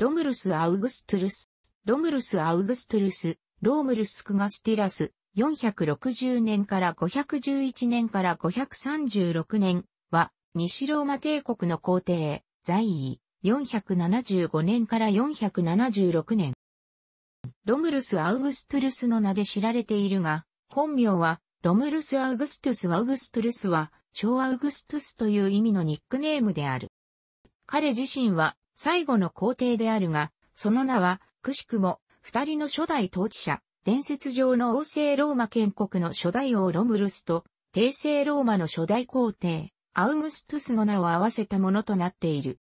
ロムルス・アウグストゥルス、ロムルス・アウグストゥルス、ロームルス・クガスティラス、460年から511年から536年は、西ローマ帝国の皇帝、在位、475年から476年。ロムルス・アウグストゥルスの名で知られているが、本名は、ロムルス・アウグストゥス・アウグストゥルスは、超アウグストゥスという意味のニックネームである。彼自身は、最後の皇帝であるが、その名は、くしくも、二人の初代統治者、伝説上の王政ローマ建国の初代王ロムルスと、帝政ローマの初代皇帝、アウグストゥスの名を合わせたものとなっている。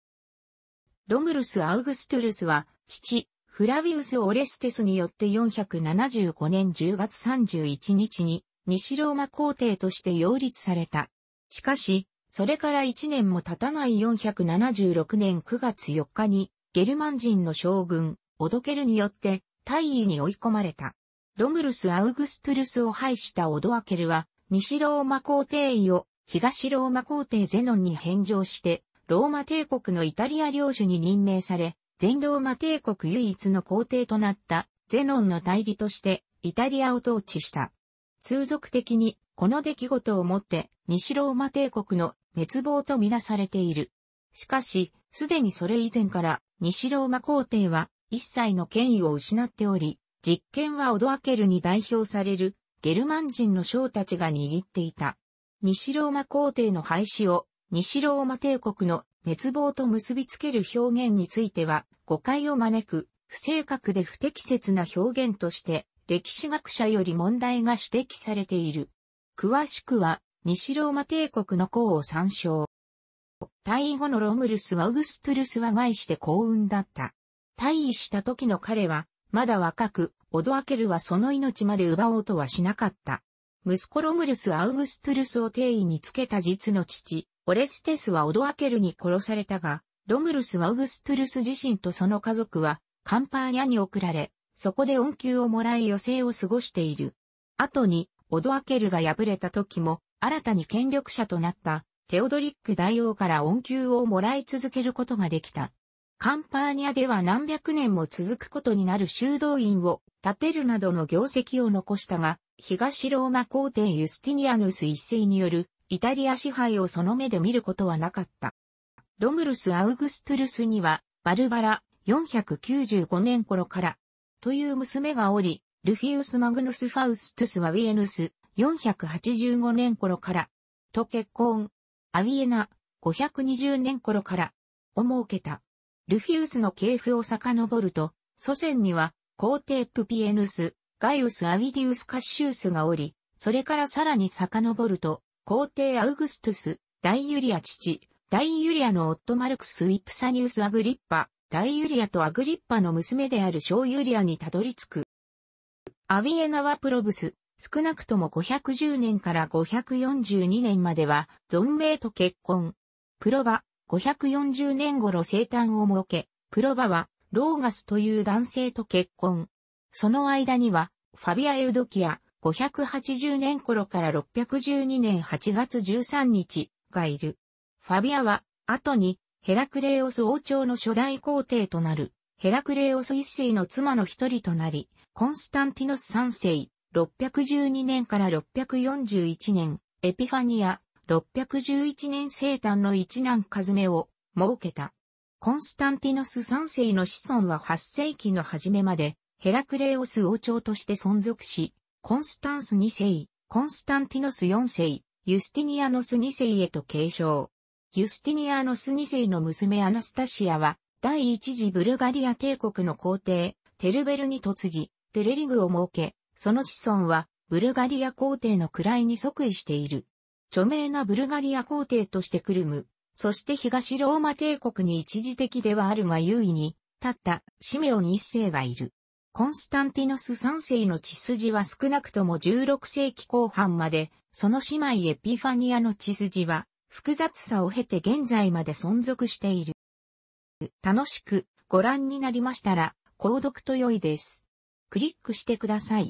ロムルス・アウグストゥルスは、父、フラビウス・オレステスによって475年10月31日に、西ローマ皇帝として擁立された。しかし、それから1年も経たない476年9月4日に、ゲルマン人の将軍、オドケルによって、大尉に追い込まれた。ロムルス・アウグストゥルスを廃したオドアケルは、西ローマ皇帝位を東ローマ皇帝ゼノンに返上して、ローマ帝国のイタリア領主に任命され、全ローマ帝国唯一の皇帝となったゼノンの代理としてイタリアを統治した。通俗的にこの出来事をもって西ローマ帝国の滅亡とみなされている。しかし、すでにそれ以前から西ローマ皇帝は一切の権威を失っており、実権はオドアケルに代表されるゲルマン人の将たちが握っていた。西ローマ皇帝の廃止を西ローマ帝国の滅亡と結びつける表現については誤解を招く不正確で不適切な表現として歴史学者より問題が指摘されている。詳しくは、西ローマ帝国の功を参照。退位後のロムルスはウグストゥルスは害して幸運だった。退位した時の彼は、まだ若く、オドアケルはその命まで奪おうとはしなかった。息子ロムルス・アウグストゥルスを定位につけた実の父、オレステスはオドアケルに殺されたが、ロムルスはウグストゥルス自身とその家族は、カンパーニャに送られ、そこで恩給をもらい余生を過ごしている。後に、オドアケルが敗れた時も、新たに権力者となったテオドリック大王から恩給をもらい続けることができた。カンパーニャでは何百年も続くことになる修道院を建てるなどの業績を残したが、東ローマ皇帝ユスティニアヌス一世によるイタリア支配をその目で見ることはなかった。ロムルス・アウグストゥルスには、バルバラ495年頃から、という娘がおり、ルフィウス・マグヌス・ファウストゥス・はウィエヌス、485年頃から、と結婚、アウィエナ、520年頃から、を設けた。ルフィウスの系譜を遡ると、祖先には、皇帝プピエヌス、ガイウス・アウィディウス・カッシウスがおり、それからさらに遡ると、皇帝アウグストゥス、大ユリア父、大ユリアの夫マルクス・ウィプサニウス・アグリッパ、大ユリアとアグリッパの娘である小ユリアにたどり着く。アビエナワプロブス、少なくとも510年から542年までは、存命と結婚。プロバ、540年頃生誕を設け、プロバは、ローガスという男性と結婚。その間には、ファビア・エウドキア、580年頃から612年8月13日がいる。ファビアは、後に、ヘラクレオス王朝の初代皇帝となる、ヘラクレオス一世の妻の一人となり、コンスタンティノス3世、612年から641年、エピファニア、611年生誕の一男カズメを設けた。コンスタンティノス3世の子孫は8世紀の初めまで、ヘラクレオス王朝として存続し、コンスタンス2世、コンスタンティノス4世、ユスティニアノス2世へと継承。ユスティニアノス2世の娘アナスタシアは、第一次ブルガリア帝国の皇帝、テルベルに嫁ぎ、テレリグを設け、その子孫はブルガリア皇帝の位に即位している。著名なブルガリア皇帝としてくるむ、そして東ローマ帝国に一時的ではあるが優位に立ったシメオン一世がいる。コンスタンティノス三世の血筋は少なくとも16世紀後半まで、その姉妹エピファニアの血筋は複雑さを経て現在まで存続している。楽しくご覧になりましたら、購読と良いです。クリックしてください。